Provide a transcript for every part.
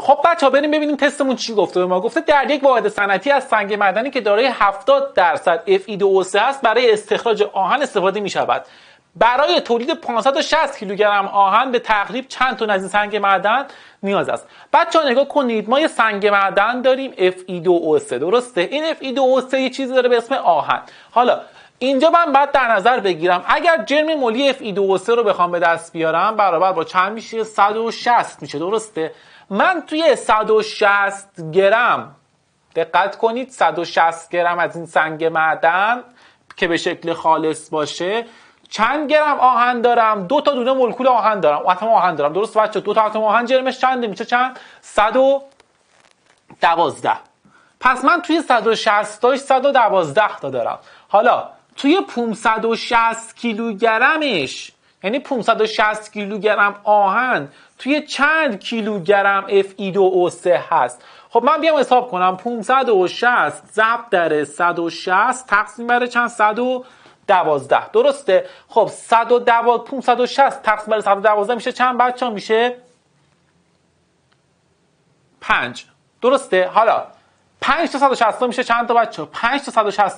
خب ها بریم ببینیم تستمون چی گفته به ما گفته در یک واحد صنعتی از سنگ معدنی که دارای 70 درصد e o 3 است برای استخراج آهن استفاده می شود برای تولید 560 کیلوگرم آهن به تقریب چند تون از این سنگ معدن نیاز است بچه ها نگاه کنید ما یه سنگ معدن داریم FE2O3 درسته این FE2O3 یه چیزی داره به اسم آهن حالا اینجا من باید در نظر بگیرم اگر جرم ملی اف ای e دو رو بخوام به دست بیارم برابر با چند میشه 160 میشه درسته من توی 160 گرم دقت کنید 160 گرم از این سنگ معدن که به شکل خالص باشه چند گرم آهن دارم دو تا دونه مولکول آهن دارم اتم آهن دارم درست بچه دو تا اتم آهن جرمش چنده میشه چند 112 پس من توی 160 تاش 112 تا دارم حالا توی 560 کیلوگرمش یعنی 560 کیلوگرم آهن توی چند کیلوگرم Fe2O3 هست خب من بیام حساب کنم 560 ضرب در 160 تقسیم بر چند 112 درسته خب 112 560 تقسیم بر 112 میشه چند بچه میشه 5 درسته حالا 5 میشه چند تا بچه 5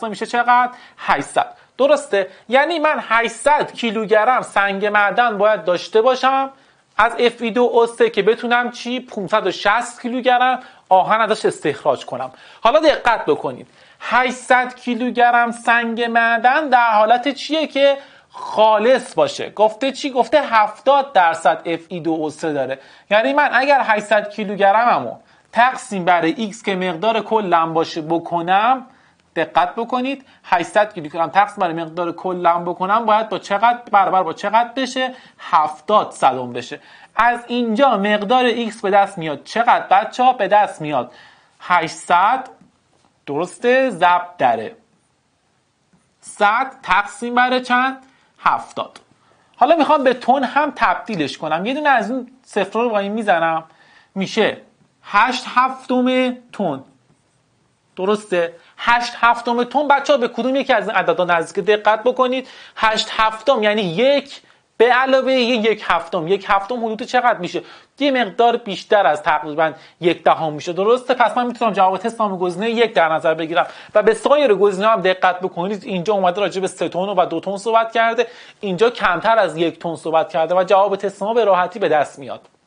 میشه چقدر 800 درسته یعنی من 800 کیلوگرم سنگ معدن باید داشته باشم از اف 2 e دو که بتونم چی 560 کیلوگرم آهن ازش استخراج کنم حالا دقت بکنید 800 کیلوگرم سنگ معدن در حالت چیه که خالص باشه گفته چی گفته 70 درصد Fe2O3 داره یعنی من اگر 800 کیلوگرممو تقسیم بر x که مقدار کلم باشه بکنم دقت بکنید 800 کیلوگرم تقسیم بر مقدار کلم بکنم باید با چقدر برابر با چقدر بشه 70 صدم بشه از اینجا مقدار x به دست میاد چقدر بچه ها به دست میاد 800 درسته ضرب دره 100 تقسیم بر چند 70 حالا میخوام به تون هم تبدیلش کنم یه دونه از اون صفر رو با این میزنم میشه هشت هفتم تون درسته هشت هفتم تون بچه ها به کدوم یکی از این عددا نزدیک دقت بکنید هشت هفتم یعنی یک به علاوه یک هفتم یک هفتم حدود چقدر میشه یه مقدار بیشتر از تقریبا یک دهم میشه درسته پس من میتونم جواب تستم گزینه یک در نظر بگیرم و به سایر گزینه هم دقت بکنید اینجا اومده راجع به سه تون و دو تون صحبت کرده اینجا کمتر از یک تون صحبت کرده و جواب تست به راحتی به دست میاد